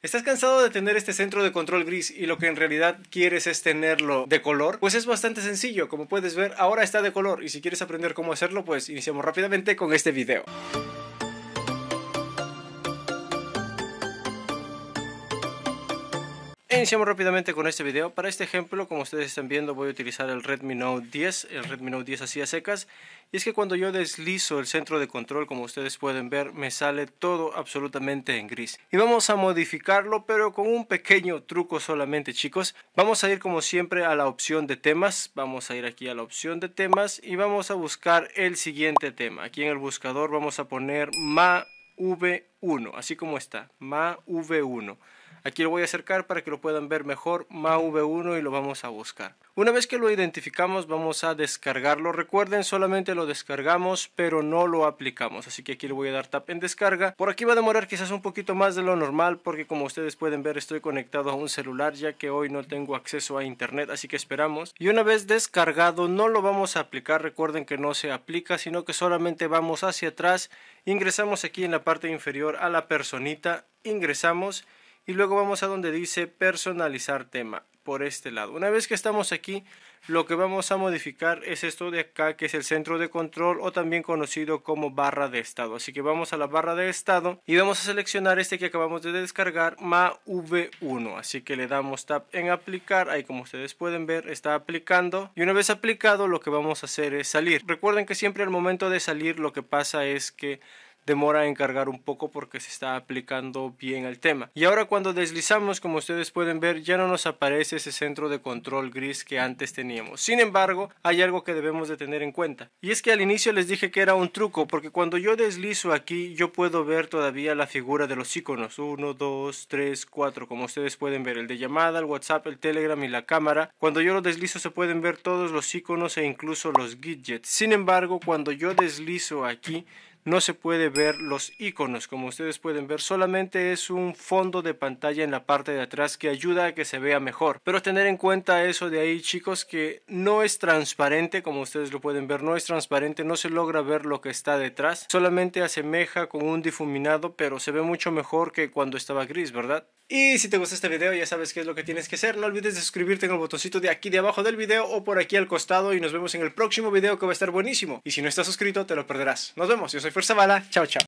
¿Estás cansado de tener este centro de control gris y lo que en realidad quieres es tenerlo de color? Pues es bastante sencillo, como puedes ver ahora está de color y si quieres aprender cómo hacerlo pues iniciamos rápidamente con este video. Iniciamos rápidamente con este video. Para este ejemplo, como ustedes están viendo, voy a utilizar el Redmi Note 10, el Redmi Note 10 así a secas. Y es que cuando yo deslizo el centro de control, como ustedes pueden ver, me sale todo absolutamente en gris. Y vamos a modificarlo, pero con un pequeño truco solamente, chicos. Vamos a ir como siempre a la opción de temas. Vamos a ir aquí a la opción de temas y vamos a buscar el siguiente tema. Aquí en el buscador vamos a poner MAV1, así como está, MAV1. Aquí lo voy a acercar para que lo puedan ver mejor, mav 1 y lo vamos a buscar. Una vez que lo identificamos vamos a descargarlo. Recuerden, solamente lo descargamos pero no lo aplicamos. Así que aquí le voy a dar tap en descarga. Por aquí va a demorar quizás un poquito más de lo normal porque como ustedes pueden ver estoy conectado a un celular ya que hoy no tengo acceso a internet. Así que esperamos. Y una vez descargado no lo vamos a aplicar. Recuerden que no se aplica sino que solamente vamos hacia atrás. Ingresamos aquí en la parte inferior a la personita. Ingresamos y luego vamos a donde dice personalizar tema por este lado. Una vez que estamos aquí, lo que vamos a modificar es esto de acá que es el centro de control o también conocido como barra de estado. Así que vamos a la barra de estado y vamos a seleccionar este que acabamos de descargar MAV1. Así que le damos tap en aplicar. Ahí como ustedes pueden ver está aplicando y una vez aplicado lo que vamos a hacer es salir. Recuerden que siempre al momento de salir lo que pasa es que demora en cargar un poco porque se está aplicando bien al tema. Y ahora cuando deslizamos, como ustedes pueden ver, ya no nos aparece ese centro de control gris que antes teníamos. Sin embargo, hay algo que debemos de tener en cuenta. Y es que al inicio les dije que era un truco, porque cuando yo deslizo aquí, yo puedo ver todavía la figura de los iconos. 1, 2, 3, 4, como ustedes pueden ver. El de llamada, el WhatsApp, el Telegram y la cámara. Cuando yo lo deslizo se pueden ver todos los iconos e incluso los widgets. Sin embargo, cuando yo deslizo aquí, no se puede ver los iconos. Como ustedes pueden ver, solamente es un fondo de pantalla en la parte de atrás que ayuda a que se vea mejor. Pero tener en cuenta eso de ahí, chicos, que no es transparente, como ustedes lo pueden ver, no es transparente, no se logra ver lo que está detrás. Solamente asemeja con un difuminado, pero se ve mucho mejor que cuando estaba gris, ¿verdad? Y si te gustó este video ya sabes qué es lo que tienes que hacer. No olvides de suscribirte en el botoncito de aquí de abajo del video o por aquí al costado y nos vemos en el próximo video que va a estar buenísimo. Y si no estás suscrito te lo perderás. Nos vemos, Força vai lá. Tchau, tchau.